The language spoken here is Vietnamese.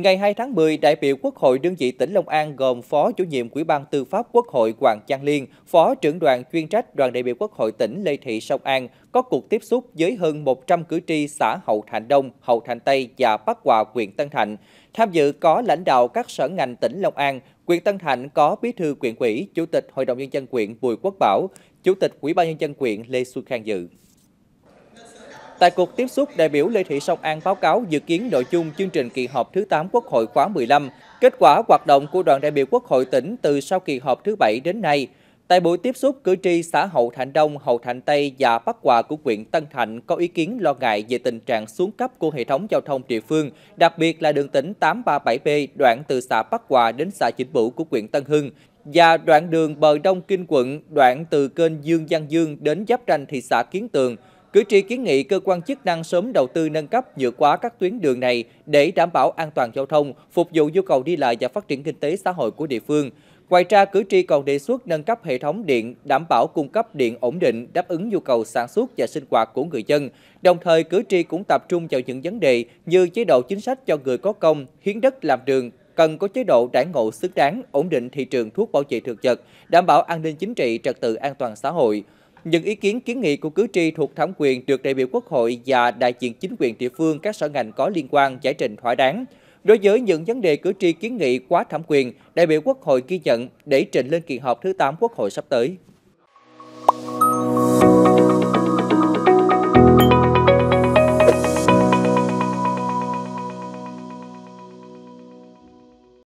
Ngày 2 tháng 10, đại biểu Quốc hội đơn vị tỉnh Long An gồm Phó chủ nhiệm Ủy ban Tư pháp Quốc hội Hoàng Trang Liên, Phó trưởng đoàn chuyên trách đoàn đại biểu Quốc hội tỉnh Lê Thị Sông An có cuộc tiếp xúc với hơn 100 cử tri xã Hậu Thành Đông, Hậu Thành Tây và Bắc Hòa, huyện Tân Thạnh. Tham dự có lãnh đạo các sở ngành tỉnh Long An, huyện Tân Thạnh có bí thư huyện ủy, chủ tịch Hội đồng nhân dân huyện Bùi Quốc Bảo, chủ tịch Ủy ban nhân dân huyện Lê Xuân Khang dự. Tại cuộc tiếp xúc, đại biểu Lê Thị Sông An báo cáo dự kiến nội dung chương trình kỳ họp thứ 8 Quốc hội khóa 15, kết quả hoạt động của đoàn đại biểu Quốc hội tỉnh từ sau kỳ họp thứ 7 đến nay. Tại buổi tiếp xúc, cử tri xã Hậu Thạnh Đông, Hậu Thạnh Tây và Bắc Hòa của huyện Tân Thạnh có ý kiến lo ngại về tình trạng xuống cấp của hệ thống giao thông địa phương, đặc biệt là đường tỉnh 837B đoạn từ xã Bắc Hòa đến xã Chỉnh Bửu của huyện Tân Hưng và đoạn đường bờ Đông Kinh quận đoạn từ kênh Dương Giang Dương đến giáp ranh thị xã Kiến Tường – Cử tri kiến nghị cơ quan chức năng sớm đầu tư nâng cấp nhựa quá các tuyến đường này để đảm bảo an toàn giao thông, phục vụ nhu cầu đi lại và phát triển kinh tế xã hội của địa phương. Ngoài ra, cử tri còn đề xuất nâng cấp hệ thống điện, đảm bảo cung cấp điện ổn định, đáp ứng nhu cầu sản xuất và sinh hoạt của người dân. Đồng thời, cử tri cũng tập trung vào những vấn đề như chế độ chính sách cho người có công, hiến đất làm đường, cần có chế độ đãi ngộ xứng đáng, ổn định thị trường thuốc bảo vệ thực vật, đảm bảo an ninh chính trị, trật tự an toàn xã hội. Những ý kiến kiến nghị của cử tri thuộc thẩm quyền được đại biểu Quốc hội và đại diện chính quyền địa phương các sở ngành có liên quan giải trình thỏa đáng. Đối với những vấn đề cử tri kiến nghị quá thẩm quyền, đại biểu Quốc hội ghi nhận để trình lên kỳ họp thứ 8 Quốc hội sắp tới.